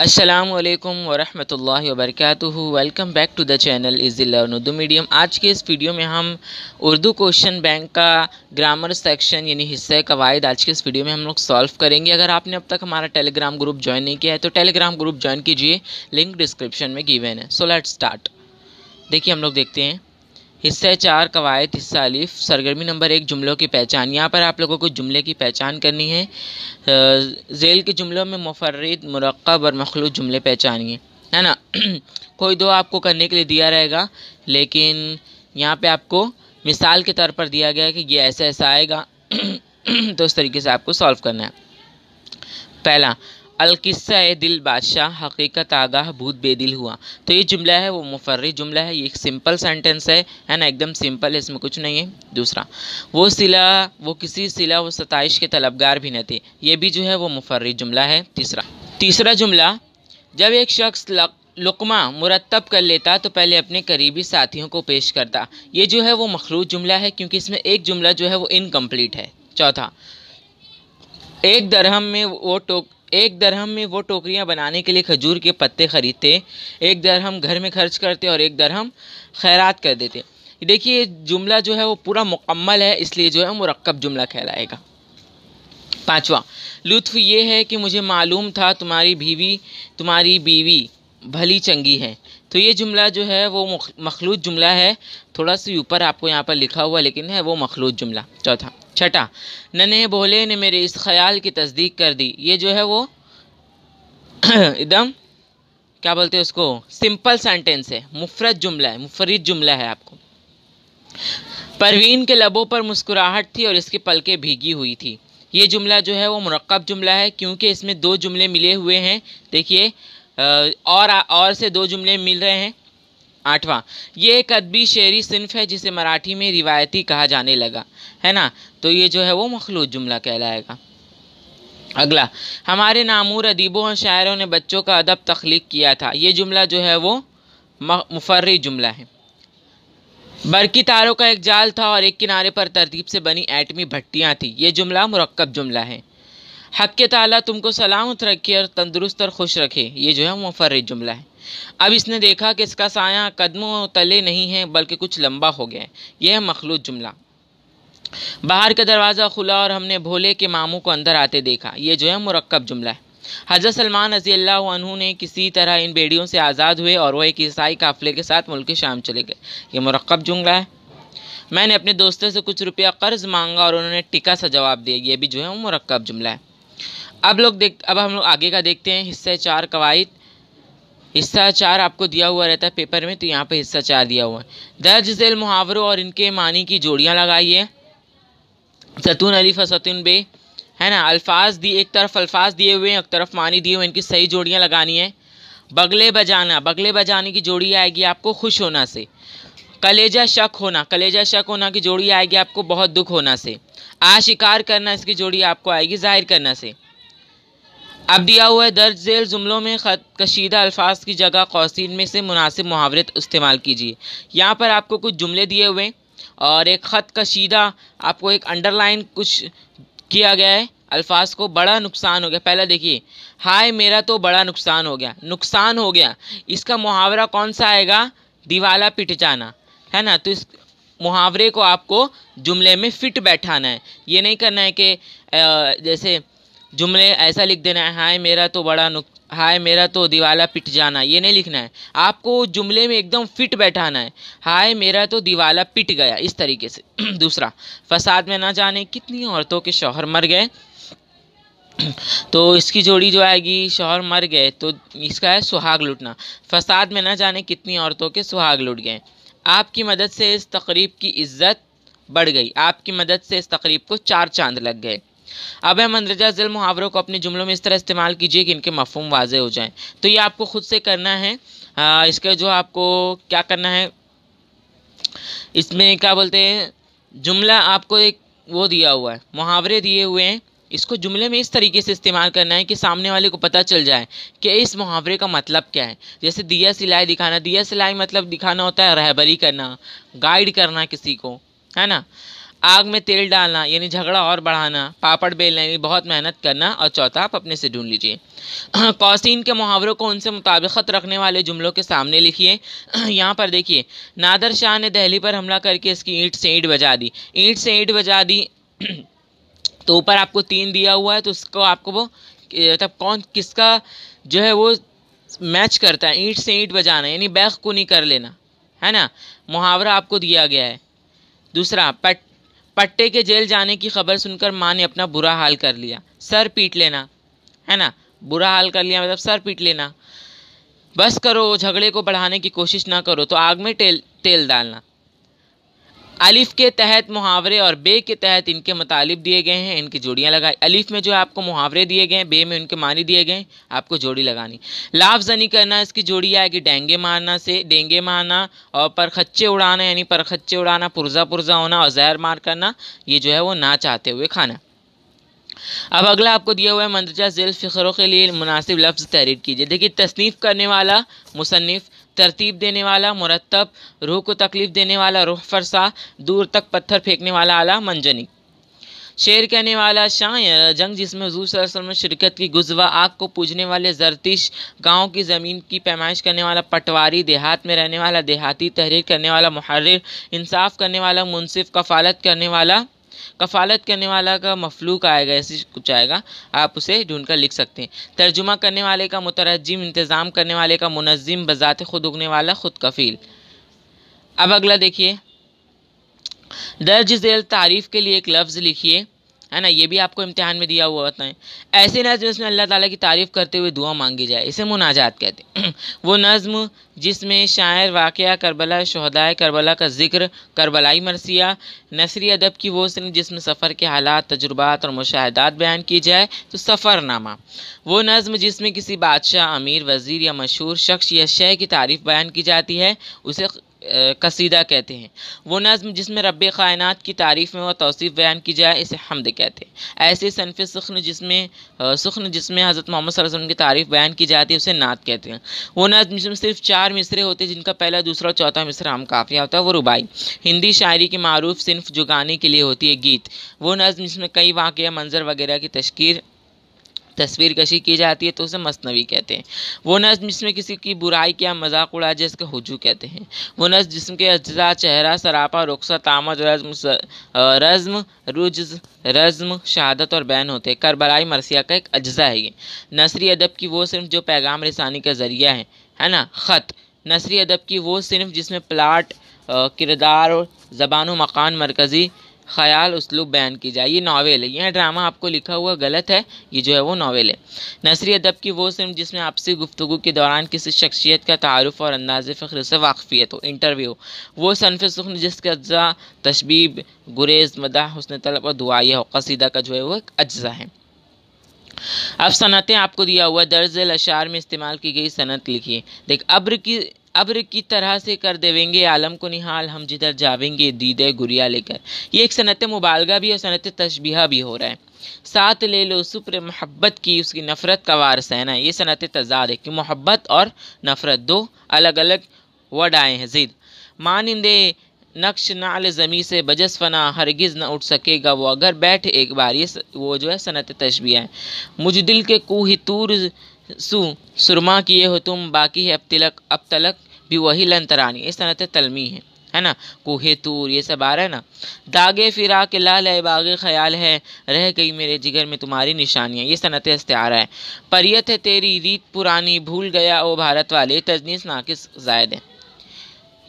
असलम वरम् वबरक welcome back to the channel learn Urdu medium आज के इस वीडियो में हम उर्दू क्वेश्चन बैंक का ग्रामर सेक्शन यानी हिस्से कवायद आज के इस वीडियो में हम लोग सॉल्व करेंगे अगर आपने अब तक हमारा टेलीग्राम ग्रुप ज्वाइन नहीं किया है तो टेलीग्राम ग्रुप ज्वाइन कीजिए लिंक डिस्क्रिप्शन में गिवन है सो लेट स्टार्ट देखिए हम लोग देखते हैं हिस्सा चार कवायद हिस्सा अलिफ सरगर्मी नंबर एक जुमलों की पहचान यहाँ पर आप लोगों को जुमले की पहचान करनी है जेल के जुमलों में मुफरद मरकब और मखलूत जुमले पहचानिए है ना कोई दो आपको करने के लिए दिया रहेगा लेकिन यहाँ पे आपको मिसाल के तौर पर दिया गया है कि ये ऐसा ऐसा आएगा तो उस तरीके से आपको सॉल्व करना है पहला ए दिल बादशाह हकीकत आगाह भूत बेदिल हुआ तो ये जुमला है वो मुफर्री जुमला है ये एक सिंपल सेंटेंस है है ना एकदम सिंपल है इसमें कुछ नहीं है दूसरा वो सिला वो किसी सिला वो सताइश के तलबगार भी न थे ये भी जो है वो मुफर्री जुमला है तीसरा तीसरा जुमला जब एक शख्स लुकमा मुरतब कर लेता तो पहले अपने करीबी साथियों को पेश करता ये जो है वो मखलूत जुमला है क्योंकि इसमें एक जुमला जो है वो इनकम्प्लीट है चौथा एक दरहम में वो टोक एक दरहम में वो टोकरियाँ बनाने के लिए खजूर के पत्ते ख़रीदते एक दरहम घर में खर्च करते और एक दरहम खैरात कर देते देखिए जुमला जो है वो पूरा मुकम्मल है इसलिए जो है मुरक्कब जुमला कहलाएगा पाँचवा लुत्फ़ ये है कि मुझे मालूम था तुम्हारी बीवी तुम्हारी बीवी भली चंगी है तो ये जुमला जो है वो मखलूत जुमला है थोड़ा सा ऊपर आपको यहाँ पर लिखा हुआ लेकिन है वो मखलूत जुमला चौथा छठा नन्हे भोले ने मेरे इस ख्याल की तस्दीक कर दी ये जो है वो एकदम क्या बोलते हैं उसको सिंपल सेंटेंस है मुफरत जुमला है मुफरद जुमला है आपको परवीन के लबों पर मुस्कुराहट थी और इसकी पलकें भीगी हुई थी ये जुमला जो है वो मरकब जुमला है क्योंकि इसमें दो जुमले मिले हुए हैं देखिए और और से दो जुमले मिल रहे हैं आठवां ये एक अदबी शेरी सिंफ है जिसे मराठी में रिवायती कहा जाने लगा है ना तो ये जो है वो मखलूत जुमला कहलाएगा अगला हमारे नामूर अदीबों और शायरों ने बच्चों का अदब तख्लीक किया था ये जुमला जो है वो मुफर्री जुमला है बरकी तारों का एक जाल था और एक किनारे पर तरतीब से बनी एटमी भट्टियाँ थी ये जुमला मरकब जुमला है हक ताला तुमको सलामत रखे और तंदुरुस्त और खुश रखे ये जो है मुफर्र जुमला है अब इसने देखा कि इसका साया कदमों तले नहीं है बल्कि कुछ लंबा हो गया है यह है मखलूत जुमला बाहर का दरवाज़ा खुला और हमने भोले के मामू को अंदर आते देखा ये जो है मुरक्ब जुमला है हजरत सलमान रजी अल्लाह ने किसी तरह इन बेड़ियों से आज़ाद हुए और वह एक ईसाई काफिले के साथ मुल्क शाम चले गए ये मुरक्ब जुमला है मैंने अपने दोस्तों से कुछ रुपया कर्ज मांगा और उन्होंने टिका सा जवाब दिया ये भी जो है वो मुरक्ब जुमला है अब लोग देख अब हम लोग आगे का देखते हैं हिस्सा चार कवायद हिस्सा चार आपको दिया हुआ रहता है पेपर में तो यहाँ पे हिस्सा चार दिया हुआ है दर्ज झेल मुहावरों और इनके मानी की जोड़ियाँ लगाइए सतून अलीफ सतून बे है ना अल्फाज दिए एक तरफ अल्फाज दिए हुए हैं एक तरफ मानी दिए हुए इनकी सही जोड़ियाँ लगानी है बगले बजाना बगले बजाने की जोड़ी आएगी आपको खुश होना से कलेजा शक होना कलेजा शक होना की जोड़ी आएगी आपको बहुत दुख होना से आशिकार करना इसकी जोड़ी आपको आएगी जाहिर करना से अब दिया हुआ है दर्ज झेल जुमलों में खत कशीदा अल्फाज की जगह कौसिन में से मुनासिब मुहावरे इस्तेमाल कीजिए यहाँ पर आपको कुछ जुमले दिए हुए हैं और एक ख़त कशीदा आपको एक अंडरलाइन कुछ किया गया है अल्फाज को बड़ा नुकसान हो गया पहला देखिए हाय मेरा तो बड़ा नुकसान हो गया नुकसान हो गया इसका मुहावरा कौन सा आएगा दिवाला पिट जाना है ना तो इस मुहावरे को आपको जुमले में फिट बैठाना है ये नहीं करना है कि जैसे जुमले ऐसा लिख देना है हाय मेरा तो बड़ा नुक हाय मेरा तो दिवाला पिट जाना ये नहीं लिखना है आपको जुमले में एकदम फिट बैठाना है हाय मेरा तो दिवाला पिट गया इस तरीके से दूसरा फसाद में ना जाने कितनी औरतों के शौहर मर गए तो इसकी जोड़ी जो आएगी शोहर मर गए तो इसका है सुहाग लुटना फसाद में ना जाने कितनी औरतों के सुहाग लुट गए आपकी मदद से इस तकरीब की इज्जत बढ़ गई आपकी मदद से इस तकरीब को चार चांद लग गए अब हम अंदरजा जल मुहावरों को अपने जुमलों में इस तरह इस्तेमाल कीजिए कि इनके मफहम वाजे हो जाएँ तो ये आपको ख़ुद से करना है इसका जो आपको क्या करना है इसमें क्या बोलते हैं जुमला आपको एक वो दिया हुआ है मुहावरे दिए हुए हैं इसको जुमले में इस तरीके से इस्तेमाल करना है कि सामने वाले को पता चल जाए कि इस मुहावरे का मतलब क्या है जैसे दिया सिलाई दिखाना दिया सिलाई मतलब दिखाना होता है रहबरी करना गाइड करना किसी को है ना आग में तेल डालना यानी झगड़ा और बढ़ाना पापड़ बेलना यानी बहुत मेहनत करना और चौथा आप अपने से ढूंढ लीजिए कौसिन के मुहावरों को उनसे मुताबिकत रखने वाले जुमलों के सामने लिखिए यहाँ पर देखिए नादर शाह ने दहली पर हमला करके इसकी ईंट से ईंट बजा दी ईंट से ईंट बजा दी तो ऊपर आपको तीन दिया हुआ है तो उसको आपको वो तब कौन किसका जो है वो मैच करता है ईंट से ईंट बजाना यानी बैख को नहीं कर लेना है ना मुहावरा आपको दिया गया है दूसरा पट पट्टे के जेल जाने की खबर सुनकर माँ ने अपना बुरा हाल कर लिया सर पीट लेना है ना बुरा हाल कर लिया मतलब सर पीट लेना बस करो झगड़े को बढ़ाने की कोशिश ना करो तो आग में तेल तेल डालना अलिफ के तहत मुहावरे और बे के तहत इनके मतलब दिए गए हैं इनकी जोड़ियाँ लगाई अलिफ में जो है आपको मुहावरे दिए गए बे में उनके मानी दिए गए आपको जोड़ी लगानी लाफजनी करना इसकी जोड़ी आएगी डेंगे मारना से डेंगे मारना और परखच्चे उड़ाना यानी परखच्चे उड़ाना पुर्जा पुरजा होना और जहर मार करना ये जो है वो ना चाहते हुए खाना अब अगला आपको दिया हुआ है मंदरजा जेल फ़िक्रों के लिए मुनासिब लफ्ज़ तहरीर कीजिए देखिए तसनीफ़ करने वाला मुसनफ़ तरतीब देने वाला मुरतब रूह को तकलीफ़ देने वाला रूह फरसा दूर तक पत्थर फेंकने वाला आला मंजनी शेर कहने वाला शायर जंग जिसमें हजूर वसल्लम शिरकत की गुजवा आग को पूजने वाले जरतीश गांव की ज़मीन की पैमाइश करने वाला पटवारी देहात में रहने वाला देहाती तहरीर करने वाला महर्र इंसाफ करने वाला मुनसिफ कफालत करने वाला कफालत करने वाला का मफलूक आएगा ऐसे कुछ आएगा आप उसे ढूंढ कर लिख सकते हैं तर्जुमा करने वाले का मुतरजम इंतज़ाम करने वाले का मुनज़म बज़ात खुद उगने वाला खुद कफ़ील अब अगला देखिए दर्ज झेल तारीफ़ के लिए एक लफ्ज़ लिखिए है ना ये भी आपको इम्तिहान में दिया हुआ होता है ऐसे नज़म जिसमें अल्लाह ताला की तारीफ़ करते हुए दुआ मांगी जाए इसे मुनाजात कहते हैं वो नज़म जिसमें शायर वाक़ करबला शहदाय करबला का जिक्र करबलाई मरसिया नसरी अदब की वो सिर्फ जिसमें सफ़र के हालात तजुर्बात और मुशाहदात बयान की जाए तो सफ़रनामा वो नज़म जिसमें किसी बादशाह अमीर वज़ीर या मशहूर शख्स या शय की तारीफ़ बयान की जाती है उसे कसीदा कहते हैं वो नज़म जिसमें रब कायनत की तारीफ़ में व तोसीफ़ बयान की जाए इसे हमद कहते हैं ऐसे सनफ़ सुखन जिसमें सुखन जिसमें हज़रत मोहम्मद वसल्लम की तारीफ़ बयान की जाती है उसे नात कहते हैं वो नज़म जिसमें सिर्फ चार मिसरे होते हैं जिनका पहला दूसरा और चौथा मिसरा हम काफ़िया होता है वो रुबाई हिंदी शायरी की मरूफ सिर्फ जुगाने के लिए होती है गीत वो नज़म जिसमें कई वाक़ मंज़र वगैरह की तश्कीर तस्वीर कशी की जाती है तो उसे मसनवी कहते हैं वो नज़ जिसमें किसी की बुराई क्या मजाक उड़ा जाए इसके हजू कहते हैं वो नज जिसम के अज्जा चेहरा सरापा रुखसत आमद रज्म रज्म रुज रज्म शहादत और बैन होते हैं करबलाई मरसिया का एक अज्जा है ये नसरी अदब की वो सिर्फ जो पैगाम रसानी का ज़रिया है है ना ख़त नसरी अदब की वो सिर्फ जिसमें प्लाट किरदार और ज़बान मकान मरकज़ी ख्याल उसलूब बयान की जाए ये नावल है यह ड्रामा आपको लिखा हुआ गलत है ये जो है वो नावल है नसरी अदब की वो सिम जिसमें आपसी गुफ्तु के दौरान किसी शख्सियत का तारफ़ और अंदाज फ़ख्र से वाकफियत हो इंटरव्यू वो सनफ सुखन जिसके अज्जा तशबीब गुरेज मदा हसन तलब और दुआई हो कसीदा का जो है वो एक अज्जा है अब सनतें आपको दिया हुआ दर्ज अशार में इस्तेमाल की गई सनत है देख अब्र की अब्र की तरह से कर देवेंगे आलम को निहाल हम जिधर जावेंगे दीदे गुरिया लेकर ये एक सनत मुबालगा भी और सनत तशबिया भी हो रहा है साथ ले लो सुप्र मोहब्बत की उसकी नफ़रत का वारस है ना ये सनत तजाद है कि मोहब्बत और नफ़रत दो अलग अलग वर्ड आए हैं जिद मानिंदे नक्श नाल ज़मी से बजस फना हरगिज़ ना उठ सकेगा वो अगर बैठ एक बार ये वो जो है सनत तशबिया है मुझ दिल के कोह तूर सु सुरमा किए हो तुम बाकी है अब तिलक अब तलक भी वही लंतरानी इस तरह से तलमी है है ना कोहे तूर ये सब आ रहा है ना दागे फिरा के लाल है बागे ख्याल है रह गई मेरे जिगर में तुम्हारी निशानियाँ ये सनत इस्तारा है परियत है तेरी रीत पुरानी भूल गया ओ भारत वाले तजनीस नाकिस जायद है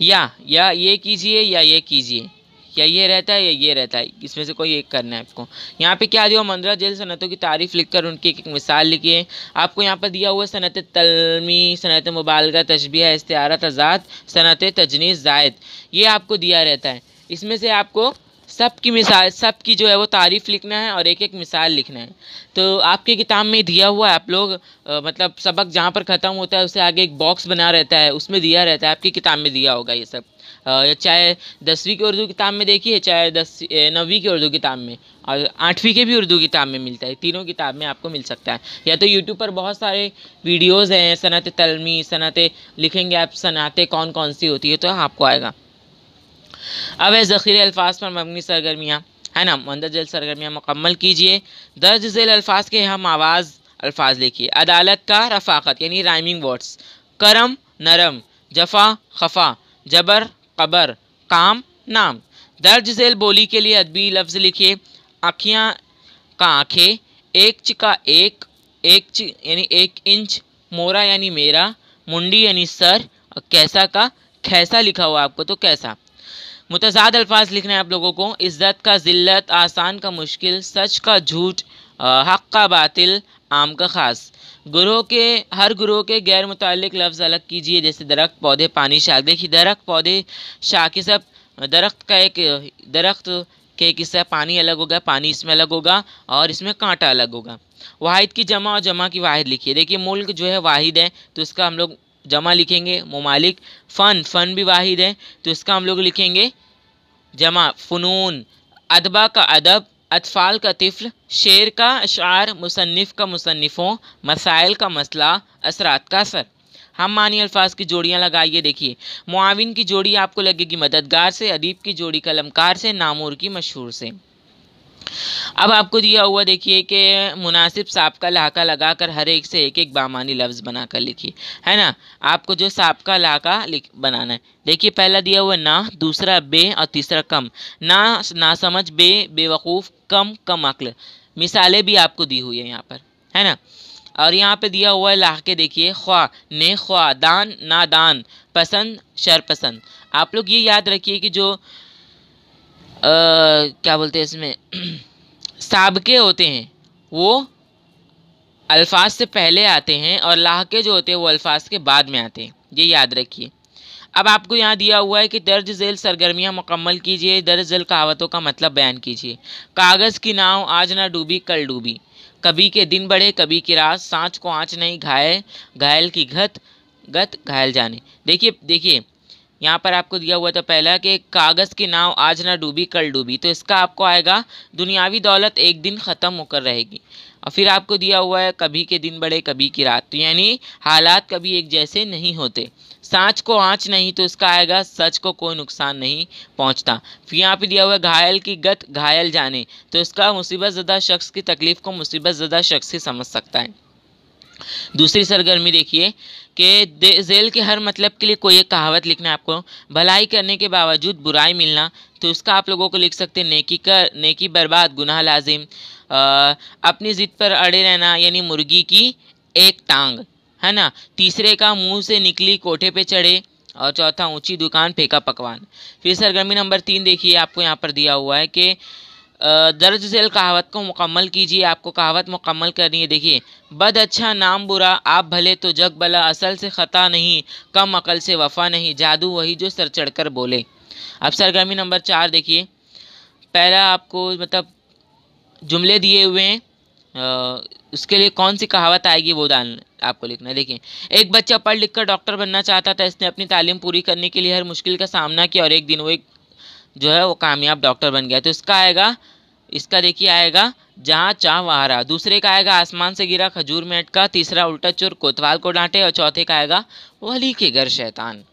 या या ये कीजिए या ये कीजिए या ये रहता है या ये रहता है इसमें से कोई एक करना है आपको यहाँ पे क्या दिया मंदरा जेल सनतों की तारीफ लिखकर उनकी एक एक मिसाल लिखी है आपको यहाँ पर दिया हुआ सनत तलमी सनत मुबालगा तशबी इस्तारत आज़ाद सनत तजनीस जायद ये आपको दिया रहता है इसमें से आपको सब की मिसाल सब की जो है वो तारीफ़ लिखना है और एक एक मिसाल लिखना है तो आपकी किताब में दिया हुआ है आप लोग आ, मतलब सबक जहाँ पर ख़त्म होता है उससे आगे एक बॉक्स बना रहता है उसमें दिया रहता है आपकी किताब में दिया होगा ये सब या चाहे दसवीं की उर्दू किताब में देखिए चाहे दस नवीं की उर्दू किताब में और आठवीं के भी उर्दू किताब में मिलता है तीनों किताब में आपको मिल सकता है या तो यूट्यूब पर बहुत सारे वीडियोज़ हैं सनत तलमी सनत लिखेंगे आप सनातें कौन कौन सी होती है तो आपको आएगा अब है ज़ख़ीरे अल्फाज पर मबनी सरगर्मियाँ है ना मंदरजल सरगर्मियाँ मुकम्मल कीजिए दर्ज झेल अल्फाज के हम आवाज़ अल्फाज लिखिए अदालत का रफाकत यानी राइमिंग वर्ड्स करम नरम जफा खफा जबर कबर काम नाम दर्ज झेल बोली के लिए अदबी लफ्ज़ लिखिए आँखियाँ का आँखें एक चिका एक एक यानी एक इंच मोरा यानी मेरा मुंडी यानी सर कैसा का खैसा लिखा हुआ आपको तो कैसा मुतजाद अल्फाज लिखना है आप लोगों को इज़्ज़त का ज़िल्लत आसान का मुश्किल सच का झूठ हक़ का बातिल आम का ख़ास ग्रोह के हर ग्रोह के गैर मुतल लफ्ज़ अलग कीजिए जैसे दरख्त पौधे पानी शाख देखिए दरख्त पौधे शाख सब दरख्त का एक दरख्त के किस्सा पानी अलग होगा पानी इसमें अलग होगा और इसमें कांटा अलग होगा वाहिद की जमा और जमा की वाहिद लिखिए देखिए मुल्क जो है वाहिद है तो उसका हम लोग जमा लिखेंगे ममालिक फ़न फ़न भी वाहिद है तो इसका हम लोग लिखेंगे जमा फ़नून अदबा का अदब अतफ़ाल का तिफ़ल शेर का अशार मुसनफ़ का मुसनफ़ों मसाइल का मसला असरात का असर हम मानी अल्फाज की जोड़ियाँ लगाइए देखिए मुआविन की जोड़ी आपको लगेगी मददगार से अदीब की जोड़ी कलमकार से नामूर की मशहूर से अब आपको दिया हुआ देखिए कि मुनासिब का लाका लगा कर हर एक से एक एक बामानी लफ्ज़ बना कर लिखिए है ना आपको जो का लाका लिख बनाना है देखिए पहला दिया हुआ ना दूसरा बे और तीसरा कम ना ना समझ बे बेवकूफ़ कम कम अक्ल मिसालें भी आपको दी हुई है यहाँ पर है ना और यहाँ पे दिया हुआ है लाके देखिए ख्वा ने ख्वा दान नादान पसंद शरपसंद आप लोग ये याद रखिए कि जो क्या बोलते हैं इसमें सबके होते हैं वो अल्फाज से पहले आते हैं और लाह के जो होते हैं वो अल्फाज के बाद में आते हैं ये याद रखिए अब आपको यहाँ दिया हुआ है कि दर्ज झेल सरगर्मियाँ मुकम्मल कीजिए दर्ज झेल कहावतों का मतलब बयान कीजिए कागज़ की नाव आज ना डूबी कल डूबी कभी के दिन बढ़े कभी की रात सांच को आँच नहीं घाये घायल की घत गत घायल जाने देखिए देखिए यहाँ पर आपको दिया हुआ था पहला कि कागज़ की नाव आज ना डूबी कल डूबी तो इसका आपको आएगा दुनियावी दौलत एक दिन ख़त्म होकर रहेगी और फिर आपको दिया हुआ है कभी के दिन बड़े कभी की रात तो यानी हालात कभी एक जैसे नहीं होते सांच को आँच नहीं तो इसका आएगा सच को कोई नुकसान नहीं पहुँचता फिर यहाँ पर दिया हुआ है घायल की गत घायल जाने तो इसका मुसीबत ज़दा शख्स की तकलीफ़ को मुसीबत ज़दा शख्स ही समझ सकता है दूसरी सरगर्मी देखिए कि जेल के हर मतलब के लिए कोई एक कहावत लिखना है आपको भलाई करने के बावजूद बुराई मिलना तो उसका आप लोगों को लिख सकते हैं नेकी कर नेकी बर्बाद गुनाह लाजिम अपनी ज़िद पर अड़े रहना यानी मुर्गी की एक टांग है ना तीसरे का मुंह से निकली कोठे पे चढ़े और चौथा ऊंची दुकान फेंका पकवान फिर सरगर्मी नंबर तीन देखिए आपको यहाँ पर दिया हुआ है कि दर्ज झेल कहावत को मुकम्मल कीजिए आपको कहावत मुकम्मल करनी है देखिए बद अच्छा नाम बुरा आप भले तो जग भला असल से ख़ता नहीं कम अकल से वफा नहीं जादू वही जो सर चढ़कर बोले अब सरगर्मी नंबर चार देखिए पहला आपको मतलब जुमले दिए हुए हैं उसके लिए कौन सी कहावत आएगी वो दान आपको लिखना है देखिए एक बच्चा पढ़ लिख कर डॉक्टर बनना चाहता था इसने अपनी तालीम पूरी करने के लिए हर मुश्किल का सामना किया और एक दिन वो एक जो है वो कामयाब डॉक्टर बन गया तो इसका आएगा इसका देखिए आएगा जहाँ चाह वहाँ रहा दूसरे का आएगा आसमान से गिरा खजूर में अटका तीसरा उल्टा चोर कोतवाल को डांटे और चौथे का आएगा वली के घर शैतान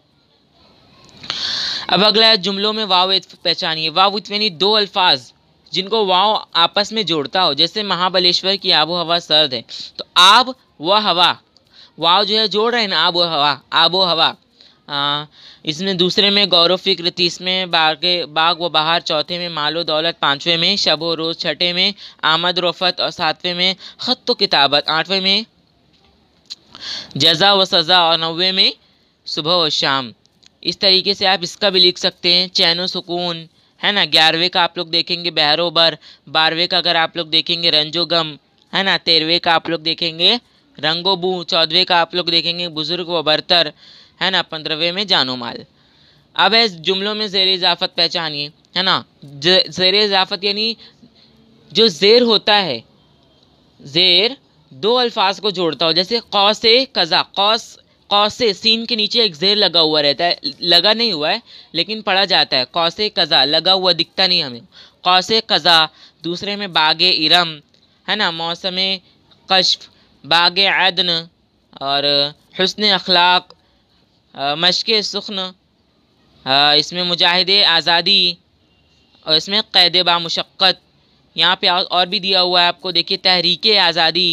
अब अगला है जुमलों में वाव पहचानिए वाव यानी दो अल्फाज जिनको वाव आपस में जोड़ता हो जैसे महाबलेश्वर की आबो हवा सर्द है तो आब व हवा वाव जो है जोड़ रहे हैं ना आबो हवा आबो हवा हाँ। इसमें दूसरे में गौरव फिक्र तीसवें बाग बाग व बहार चौथे में मालो दौलत पाँचवें में शब व रोज़ छठे में आमद रफत और सातवें में ख़त किताबत आठवें में जजा व सज़ा और नवे में सुबह व शाम इस तरीके से आप इसका भी लिख सकते हैं चैन सुकून है ना ग्यारहवें का आप लोग देखेंगे बहरोबर बारहवें का अगर आप लोग देखेंगे रंजो गम है ना तेरहवें का आप लोग देखेंगे रंगोबू चौदहवें का आप लोग देखेंगे बुज़ुर्ग व बरतर है ना पंद्रहवें में जानो माल अब है जुमलों में जेर इजाफत पहचानिए है ना जेर इजाफत यानी जो जेर होता है जेर दो अल्फाज को जोड़ता हो जैसे कौस कज़ा कौस कौस सीन के नीचे एक जेर लगा हुआ रहता है लगा नहीं हुआ है लेकिन पढ़ा जाता है कौस कज़ा लगा हुआ दिखता नहीं हमें कौस कज़ा दूसरे में बाग इरम है ना मौसम कश्फ बाग अदन और हसन अखलाक मशक सुखन इसमें मुजाहिद आज़ादी और इसमें कैद बामशक्क़त यहाँ पे और भी दिया हुआ है आपको देखिए तहरीक आज़ादी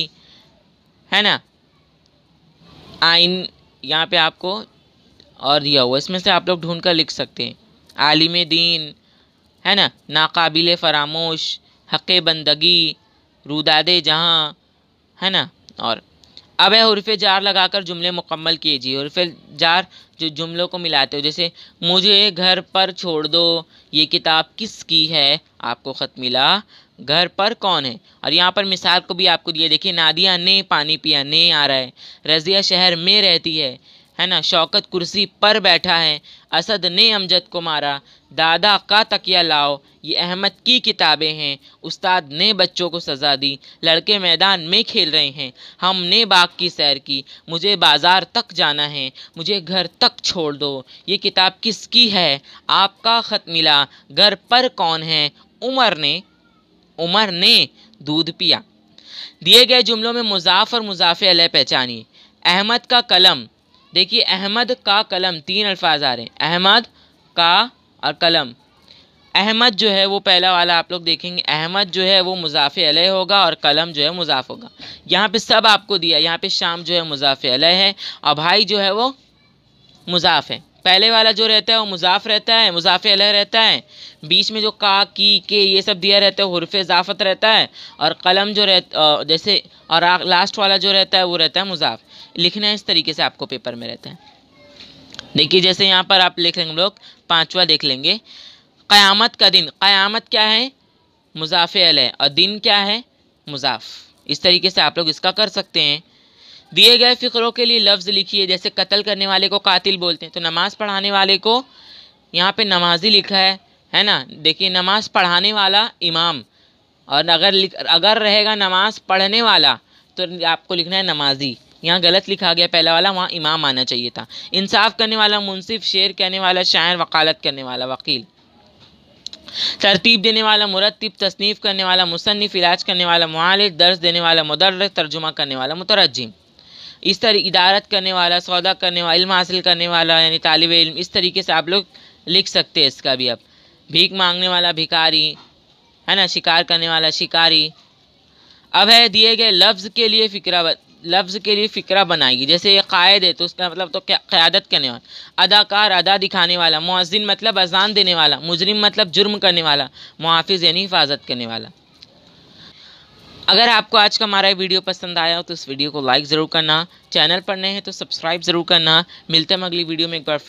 है ना आइन यहाँ पे आपको और दिया हुआ इसमें से आप लोग ढूंढ कर लिख सकते हैं आलिम दीन है ना नाकाबिल फरामोश हक़ बंदगी रुदाद जहाँ है ना और अब है हरफ जार लगाकर जुमले मुकम्मल कीजिए हरफ जार जो जुमलों को मिलाते हो जैसे मुझे घर पर छोड़ दो ये किताब किसकी है आपको ख़त मिला घर पर कौन है और यहाँ पर मिसाल को भी आपको दिया देखिए नादिया ने पानी पिया ने आ रहा है रजिया शहर में रहती है है ना शौकत कुर्सी पर बैठा है असद ने अमजद को मारा दादा का तकिया लाओ ये अहमद की किताबें हैं उस्ताद ने बच्चों को सज़ा दी लड़के मैदान में खेल रहे हैं हमने बाग की सैर की मुझे बाज़ार तक जाना है मुझे घर तक छोड़ दो ये किताब किसकी है आपका ख़त मिला घर पर कौन है उमर ने उमर ने दूध पिया दिए गए जुमलों में मुजाफ और मुजाफ़ अलह पहचानी अहमद का कलम देखिए अहमद का कलम तीन अल्फाज आ रहे हैं अहमद का और कलम अहमद जो है वो पहला वाला आप लोग देखेंगे अहमद जो है वो मुजाफ़ अलह होगा और कलम जो है मुजाफ होगा यहाँ पे सब आपको दिया यहाँ पे शाम जो है मुजाफ़ अलह है और भाई जो है वो मुजाफ है पहले वाला जो रहता है वो मुजाफ रहता है मुजाफ अलह रहता है बीच में जो का की के ये सब दिया रहता है हरफ इजाफत रहता है और कलम जो रह जैसे और लास्ट वाला जो रहता है वो रहता है मुजाफ लिखना है इस तरीके से आपको पेपर में रहता है देखिए जैसे यहाँ पर आप लिख लेंगे लोग पाँचवा देख लेंगे क़यामत का दिन क़यामत क्या है मुजाफ़ अलह और दिन क्या है मुजाफ इस तरीके से आप लोग इसका कर सकते हैं दिए गए फ़िक्रों के लिए लफ्ज़ लिखिए जैसे कत्ल करने वाले को कातिल बोलते हैं तो नमाज़ पढ़ाने वाले को यहाँ पे नमाजी लिखा है है ना देखिए नमाज़ पढ़ाने वाला इमाम और अगर अगर रहेगा नमाज़ पढ़ने वाला तो आपको लिखना है नमाजी यहाँ गलत लिखा गया पहला वाला वहाँ इमाम आना चाहिए था इंसाफ करने वाला मुनसिफ शेर कहने वाला शायर वकालत करने वाला वकील तरतीब देने वाला मुरतब तसनीफ़ करने वाला मुसनफ़ इलाज करने वाला मालिक दर्ज देने वाला मुदर तर्जुमा करने वाला मुतरजम इस तरह इदारत करने वाला सौदा करने वाला इल्म हासिल करने वाला यानी तालब इल्म इस तरीके से आप लोग लिख सकते हैं इसका भी अब भीख मांगने वाला भिखारी है ना शिकार करने वाला शिकारी अब है दिए गए लफ्ज़ के लिए फ़िक्रा लफ्ज़ के लिए फ़िक्रा बनाएगी जैसे ये क़ायद है तो उसका मतलब तो क़्यादत करने वाला अदाकार अदा दिखाने वाला मुआजिन मतलब अजान देने वाला मुजरिम मतलब जुर्म करने वाला मुहाफ़ यानी हिफाजत करने वाला अगर आपको आज का हमारा वीडियो पसंद आया हो तो इस वीडियो को लाइक ज़रूर करना चैनल पर नए हैं तो सब्सक्राइब ज़रूर करना मिलते हैं अगली वीडियो में एक बार